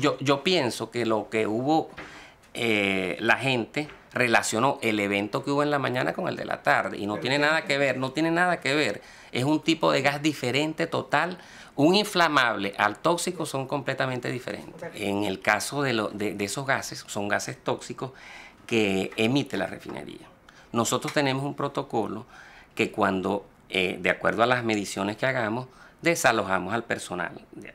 yo, pienso que lo que hubo, eh, la gente relacionó el evento que hubo en la mañana con el de la tarde y no tiene nada que ver, no tiene nada que ver. Es un tipo de gas diferente total. Un inflamable al tóxico son completamente diferentes. En el caso de, esos gases, son gases tóxicos que emite la refinería. Nosotros tenemos un protocolo que cuando, eh, de acuerdo a las mediciones que hagamos, desalojamos al personal,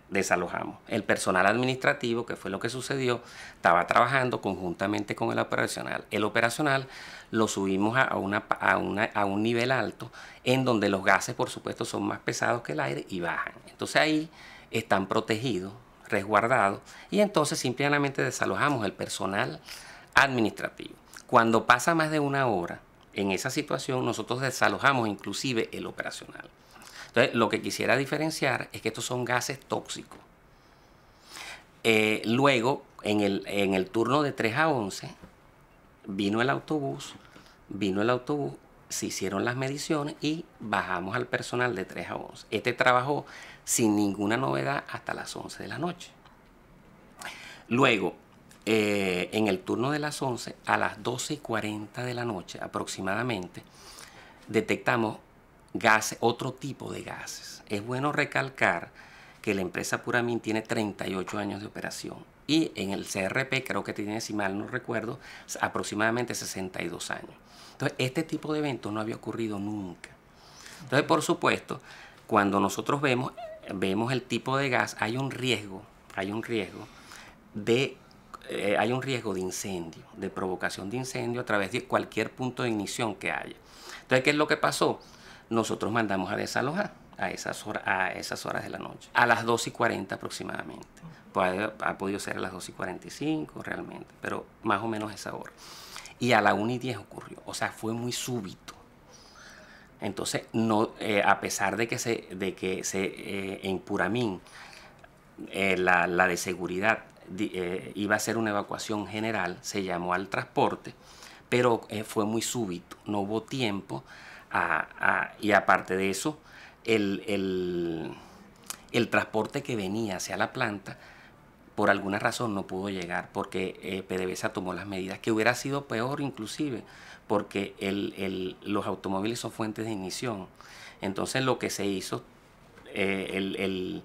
desalojamos. El personal administrativo, que fue lo que sucedió, estaba trabajando conjuntamente con el operacional. El operacional lo subimos a, un nivel alto, en donde los gases, por supuesto, son más pesados que el aire y bajan. Entonces ahí están protegidos, resguardados, y entonces simplemente desalojamos el personal administrativo. Cuando pasa más de una hora en esa situación, nosotros desalojamos inclusive el operacional. Entonces, lo que quisiera diferenciar es que estos son gases tóxicos. Eh, luego, en el, en el turno de 3 a 11, vino el autobús, vino el autobús, se hicieron las mediciones y bajamos al personal de 3 a 11. Este trabajó sin ninguna novedad hasta las 11 de la noche. Luego, eh, en el turno de las 11, a las 12 y 40 de la noche aproximadamente, detectamos gases, otro tipo de gases. Es bueno recalcar que la empresa Puramin tiene 38 años de operación y en el CRP creo que tiene, si mal no recuerdo, aproximadamente 62 años. Entonces, este tipo de evento no había ocurrido nunca. Entonces, por supuesto, cuando nosotros vemos, vemos el tipo de gas, hay un riesgo, hay un riesgo de eh, hay un riesgo de incendio, de provocación de incendio a través de cualquier punto de ignición que haya. Entonces, ¿qué es lo que pasó? nosotros mandamos a desalojar a esas, horas, de la noche, a las 2 y 40 aproximadamente. ha, podido ser a las 2 y 45 realmente, pero más o menos esa hora. Y a la 1 y 10 ocurrió, o sea, fue muy súbito. Entonces, no, eh, a pesar de que se, de que se eh, en Puramín eh, la, la, de seguridad iba a ser una evacuación general, se llamó al transporte, pero fue muy súbito, no hubo tiempo y aparte de eso, el, el, el, transporte que venía hacia la planta, por alguna razón no pudo llegar, porque eh, PDVSA tomó las medidas, que hubiera sido peor inclusive, porque los automóviles son fuentes de ignición. Entonces lo que se hizo, eh, el,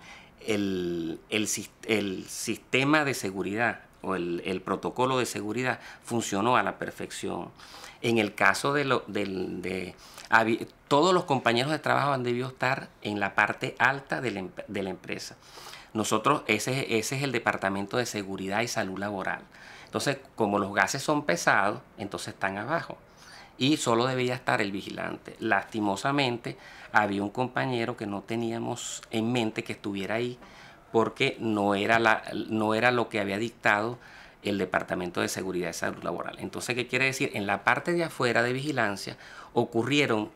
el sistema de seguridad o el, protocolo de seguridad funcionó a la perfección. En el caso de, todos los compañeros de trabajo han debido estar en la parte alta de la, empresa. Nosotros, ese, ese es el departamento de seguridad y salud laboral. Entonces, como los gases son pesados, entonces están abajo. Y solo debía estar el vigilante. Lastimosamente, había un compañero que no teníamos en mente que estuviera ahí porque no era, la, no era lo que había dictado el Departamento de Seguridad y Salud Laboral. Entonces, ¿qué quiere decir? En la parte de afuera de vigilancia ocurrieron,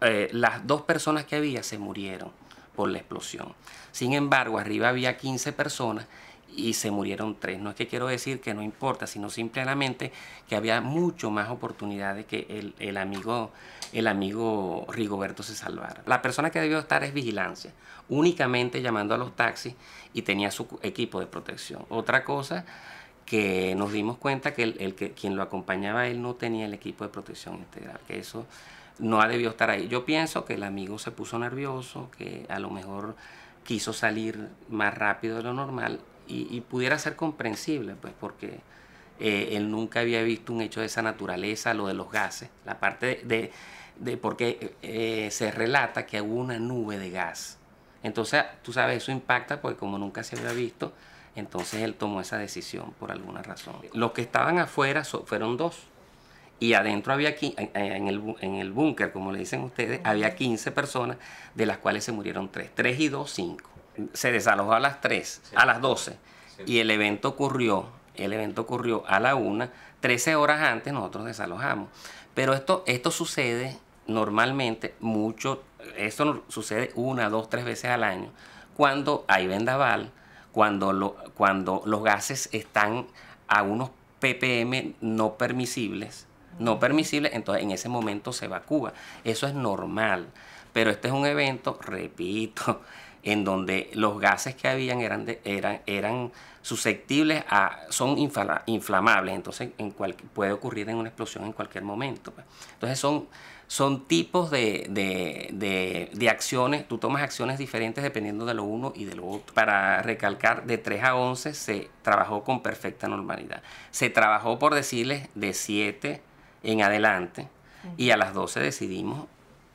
eh, las dos personas que había se murieron por la explosión. Sin embargo, arriba había 15 personas y se murieron tres. No es que quiero decir que no importa, sino simplemente que había mucho más oportunidades que el, amigo, el amigo Rigoberto se salvara. La persona que debió estar es vigilancia, únicamente llamando a los taxis y tenía su equipo de protección. Otra cosa que nos dimos cuenta que, el, el que quien lo acompañaba él no tenía el equipo de protección integral, que eso no ha debió estar ahí. Yo pienso que el amigo se puso nervioso, que a lo mejor quiso salir más rápido de lo normal y, pudiera ser comprensible, pues porque eh, él nunca había visto un hecho de esa naturaleza, lo de los gases, la parte de, de, porque eh, se relata que hubo una nube de gas. Entonces, tú sabes, eso impacta porque como nunca se había visto, entonces él tomó esa decisión por alguna razón. Los que estaban afuera fueron dos. Y adentro había, en el, en el búnker, como le dicen ustedes, había 15 personas, de las cuales se murieron tres, tres y dos, cinco se desalojó a las 3, a las 12. Y el evento ocurrió, el evento ocurrió a la 1, 13 horas antes nosotros desalojamos. Pero esto, esto sucede normalmente mucho, esto sucede una, dos, tres veces al año, cuando hay vendaval, cuando, lo, cuando los gases están a unos ppm no permisibles, no permisibles, entonces en ese momento se evacúa. Eso es normal, pero este es un evento, repito, en donde los gases que habían eran, eran, eran susceptibles a, son inflamables, entonces puede ocurrir en una explosión en cualquier momento. Pues. Entonces son, son tipos de, de, acciones, tú tomas acciones diferentes dependiendo de lo uno y de lo otro. Para recalcar, de 3 a 11 se trabajó con perfecta normalidad. Se trabajó, por decirles, de 7 en adelante y a las 12 decidimos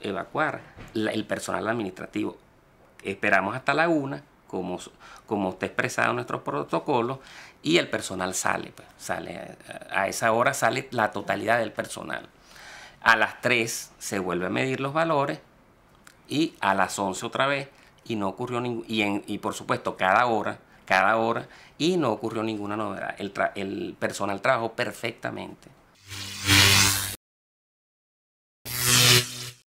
evacuar el personal administrativo. Esperamos hasta la una, como, como está expresado en nuestros protocolos, y el personal sale. Pues, sale a esa hora sale la totalidad del personal. A las 3 se vuelve a medir los valores y a las 11 otra vez y no ocurrió ningún... Y, y por supuesto, cada hora cada hora y no ocurrió ninguna novedad. El, el personal trabajó perfectamente.